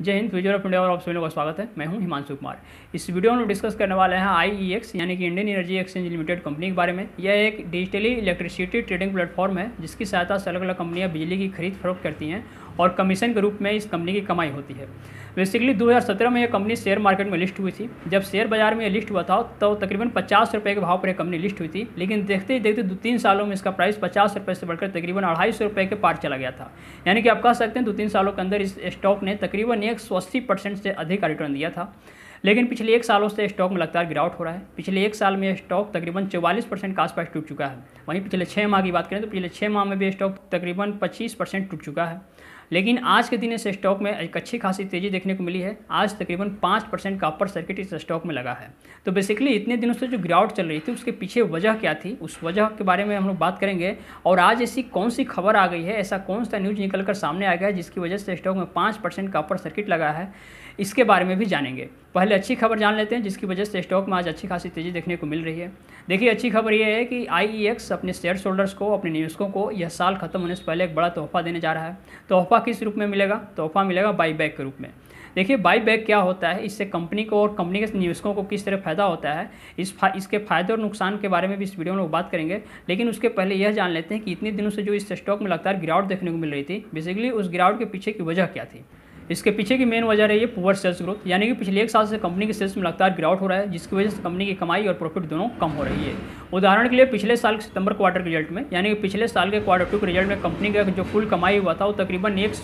जय Hind future of India और आप सभी का स्वागत है मैं हूं हिमांशु कुमार इस वीडियो में डिस्कस करने वाले हैं आई e यानी कि Indian energy exchange limited company के बारे में यह एक डिजिटली इलेक्ट्रिसिटी ट्रेडिंग प्लेटफॉर्म है जिसकी सहायता से अलग अलग कंपनियां बिजली की खरीद फरोख्त करती हैं और कमीशन के रूप में इस कंपनी की कमाई होती है बेसिकली 2017 में यह कंपनी शेयर मार्केट में लिस्ट हुई थी जब शेयर बाजार में यह लिस्ट हुआ था तो तकरीबन पचास रुपये के भाव पर यह कंपनी लिस्ट हुई थी लेकिन देखते ही देखते दो तीन सालों में इसका प्राइस पचास रुपये से बढ़कर तकरीबन अढ़ाई सौ रुपये के पार चला गया था यानी कि आप कह सकते हैं दो तीन सालों के अंदर इस स्टॉक ने तकरीबन एक सौ अस्सी परसेंट से अधिक का रिटर्न दिया था लेकिन पिछले एक सालों से स्टॉक में लगातार गिरावट हो रहा है पिछले एक साल में स्टॉक तकरीबन चौवालीस परसेंट के आसपास टूट चुका है वहीं पिछले छः माह की बात करें तो पिछले छः माह में भी स्टॉक तकरीबन पच्चीस परसेंट टूट चुका है लेकिन आज के दिन इस स्टॉक में एक अच्छी खासी तेज़ी देखने को मिली है आज तकरीबन पाँच परसेंट का अपर सर्किट इस स्टॉक में लगा है तो बेसिकली इतने दिनों से जो गिरावट चल रही थी उसके पीछे वजह क्या थी उस वजह के बारे में हम लोग बात करेंगे और आज ऐसी कौन सी खबर आ गई है ऐसा कौन सा न्यूज़ निकल कर सामने आ गया है जिसकी वजह से स्टॉक में पाँच परसेंट का अपर सर्किट लगा है इसके बारे में भी जानेंगे पहले अच्छी खबर जान लेते हैं जिसकी वजह से स्टॉक में आज अच्छी खासी तेज़ी देखने को मिल रही है देखिए अच्छी खबर यह है कि आई e अपने शेयर होल्डर्स को अपने निवेशकों को यह साल खत्म होने से पहले एक बड़ा तोहफा देने जा रहा है तोहफा किस रूप में मिलेगा तोहफा मिलेगा बाईबैक के रूप में देखिए बाईबैक क्या होता है इससे कंपनी को और कंपनी के निवेशकों को किस तरह फ़ायदा होता है इस फा, इसके फायदे और नुकसान के बारे में भी इस वीडियो में लोग बात करेंगे लेकिन उसके पहले यह जान लेते हैं कि इतने दिनों से जो इस स्टॉक में लगातार गिरावट देखने को मिल रही थी बेसिकली उस गिरावट के पीछे की वजह क्या थी इसके पीछे की मेन वजह रही है पुअर सेल्स ग्रोथ यानी कि पिछले एक साल से कंपनी के सेल्स में लगातार गिरावट हो रहा है जिसकी वजह से कंपनी की कमाई और प्रॉफिट दोनों कम हो रही है उदाहरण के लिए पिछले साल सितंबर क्वार्टर के रिजल्ट में यानी कि पिछले साल के क्वार्टर टू के रिजल्ट में कंपनी का जो कुल कमाई हुआ था वो तकरीबन एक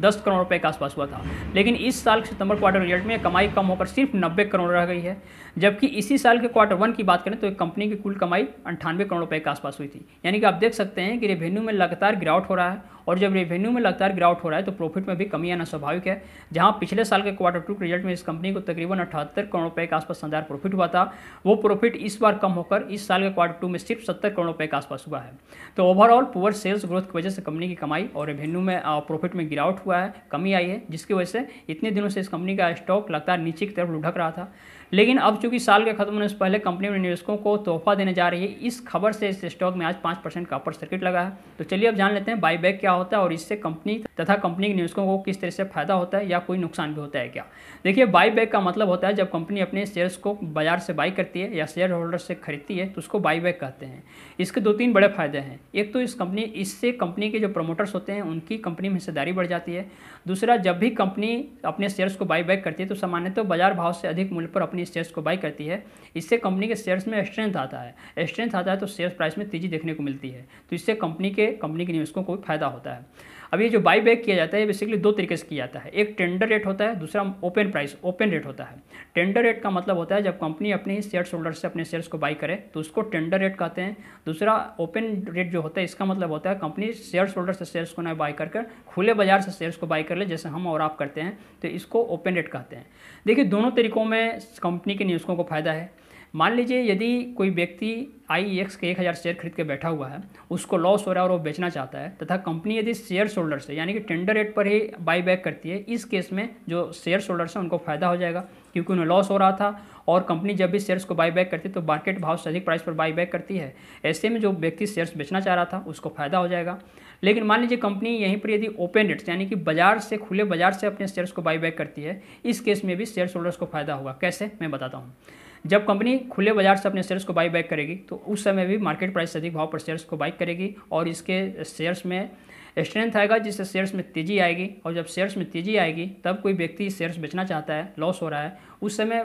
दस करोड़ रुपए के आसपास हुआ था लेकिन इस साल के सितंबर क्वार्टर रिजल्ट में कमाई कम होकर सिर्फ नब्बे करोड़ रह गई है जबकि इसी साल के क्वार्टर वन की बात करें तो कंपनी की कुल कमाई अंठानवे करोड़ रुपए के आसपास हुई थी यानी कि आप देख सकते हैं कि रेवेन्यू में लगातार गिरावट हो रहा है और जब रेवेन्यू में लगातार गिरावट हो रहा है तो प्रॉफिट में भी कमी आना स्वाभाविक है जहां पिछले साल के क्वार्टर टू के रिजल्ट में इस कंपनी को तकरीबन अठहत्तर करोड़ रुपए के आसपास शानदार प्रॉफिट हुआ था वो प्रॉफिट इस बार कम होकर इस साल के क्वार्टर टू में सिर्फ सत्तर करोड़ रुपए के आसपास हुआ है तो ओवरऑल पुअर सेल्स ग्रोथ की वजह से कंपनी की कमाई और रेवेन्यू में प्रॉफिट में गिरावट हुआ है कमी आई है जिसकी वजह से इतने दिनों से इस कंपनी का स्टॉक लगातार नीचे की तरफ लुढ़क रहा था लेकिन अब चूंकि साल के खत्म होने से पहले कंपनी अपने निवेशकों को तोहफा देने जा रही है इस खबर से इस स्टॉक में आज पाँच परसेंट का अपर सर्किट लगा है तो चलिए अब जान लेते हैं बाईबैक क्या होता है और इससे कंपनी तथा कंपनी के निवेशकों को किस तरह से फायदा होता है या कोई नुकसान भी होता है क्या देखिए बाईबैक का मतलब होता है जब कंपनी अपने शेयर्स को बाजार से बाई करती है या शेयर होल्डर से खरीदती है तो उसको बाईबैक कहते हैं इसके दो तीन बड़े फायदे हैं एक तो इस कंपनी इससे कंपनी के जो प्रमोटर्स होते हैं उनकी कंपनी में हिस्सेदारी बढ़ जाती है दूसरा जब भी कंपनी अपने शेयर्स को बाईबैक करती है तो सामान्यतः बाजार भाव से अधिक मूल्य पर अपनी कंपनी शेयर्स को बाई करती है इससे कंपनी के शेयर्स में स्ट्रेंथ आता है स्ट्रेंथ आता है तो शेयर प्राइस में तेज़ी देखने को मिलती है तो इससे कंपनी के कंपनी के निवेशकों को फायदा होता है अब ये जो बाई बैक किया जाता है बेसिकली दो तरीके से किया जाता है एक टेंडर रेट होता है दूसरा ओपन प्राइस ओपन रेट होता है टेंडर रेट का मतलब होता है जब कंपनी अपने शेयर होल्डर से अपने शेयर्स को बाई करे तो उसको टेंडर रेट कहते हैं दूसरा ओपन रेट जो होता है इसका मतलब होता है कंपनी शेयर होल्डर से शेयर्स को ना बाई कर कर खुले बाजार से शेयर्स को बाई कर ले जैसे हम और आप करते हैं तो इसको ओपन रेट कहते हैं देखिए दोनों तरीकों में कंपनी के निवेशकों को फ़ायदा है मान लीजिए यदि कोई व्यक्ति आई एक्स e के एक हज़ार शेयर खरीद के बैठा हुआ है उसको लॉस हो रहा है और वो बेचना चाहता है तथा कंपनी यदि शेयर शोल्डर से यानी कि टेंडर रेट पर ही बाई बैक करती है इस केस में जो शेयर शोल्डर से उनको फ़ायदा हो जाएगा क्योंकि उन्हें लॉस हो रहा था और कंपनी जब भी शेयर्स को बाई बैक करती है तो मार्केट भाव से अधिक प्राइस पर बाई बैक करती है ऐसे में जो व्यक्ति शेयर्स बेचना चाह रहा था उसको फ़ायदा हो जाएगा लेकिन मान लीजिए कंपनी यहीं पर यदि ओपन रेट्स यानी कि बाजार से खुले बाजार से अपने शेयर्स को बाई बैक करती है इस केस में भी शेयर होल्डर्स को फ़ायदा होगा कैसे मैं बताता हूँ जब कंपनी खुले बाजार से अपने शेयर्स को बाई बैक करेगी तो उस समय भी मार्केट प्राइस से अधिक भाव पर शेयर्स को बाई करेगी और इसके शेयर्स में स्ट्रेंथ आएगा जिससे शेयर्स में तेज़ी आएगी और जब शेयर्स में तेज़ी आएगी तब कोई व्यक्ति शेयर्स बेचना चाहता है लॉस हो रहा है उस समय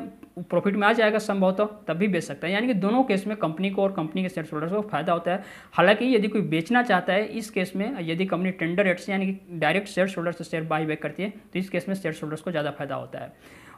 प्रॉफिट में आ जाएगा संभवतः तब भी बेच सकता है यानी कि दोनों केस में कंपनी को और कंपनी के शेयर होल्डर्स को फायदा होता है हालांकि यदि कोई बेचना चाहता है इस केस में यदि कंपनी टेंडर रेट से यानी कि डायरेक्ट शेयर होल्डर से शेयर बाई बैक करती है तो इस केस में शेयर होल्डर्स को ज़्यादा फायदा होता है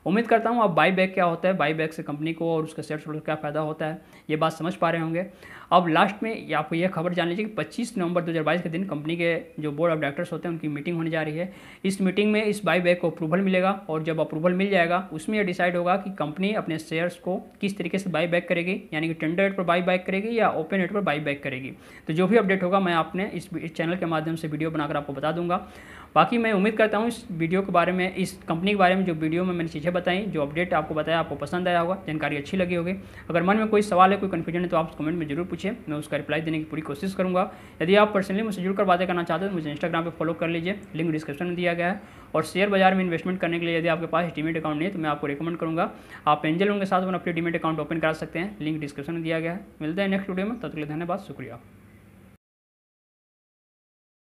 उम्मीद करता हूँ आप बाई बैक क्या होता है बाई बैक से कंपनी को और उसका शेयर होल्डर क्या फ़ायदा होता है ये बात समझ पा रहे होंगे अब लास्ट में आपको यह खबर जान लीजिए कि पच्चीस नवंबर 2022 के दिन कंपनी के जो बोर्ड ऑफ डायरेक्टर्स होते हैं उनकी मीटिंग होने जा रही है इस मीटिंग में इस बाई बैक को अप्रूवल मिलेगा और जब अप्रूवल मिल जाएगा उसमें यह डिसाइड होगा कि कंपनी अपने शेयर्स को किस तरीके से बाई बैक करेगी यानी कि टेंडर रेट पर बाई बैक करेगी या ओपन रेट पर बाई बैक करेगी तो जो भी अपडेट होगा मैं आपने इस चैनल के माध्यम से वीडियो बनाकर आपको बता दूंगा बाकी मैं उम्मीद करता हूँ इस वीडियो के बारे में इस कंपनी के बारे में जो वीडियो में मैंने चीज़ें बताई जो अपडेट आपको बताया आपको पसंद आया होगा जानकारी अच्छी लगी होगी अगर मन में कोई सवाल है कोई कन्फ्यूजन है तो आप कमेंट में जरूर पूछें मैं उसका रिप्लाई देने की पूरी कोशिश करूँगा यदि आप पर्सनली मुझसे जुड़कर बातें करना चाहते हैं तो मुझे इंस्टाग्राम पर फॉलो कर लीजिए लिंक डिस्क्रिप्शन में दिया गया है और शेयर बाजार में इन्वेस्टमेंट करने के लिए यदि आपके पास डीमेट अकाउंट नहीं है तो मैं आपको रिकमेंड करूँगा आप एंजल लोगों के साथ अपने डीमेट अकाउंट ओपन करा सकते हैं लिंक डिस्क्रिप्शन में दिया गया है मिलते हैं नेक्स्ट वीडियो में तब तक धन्यवाद शुक्रिया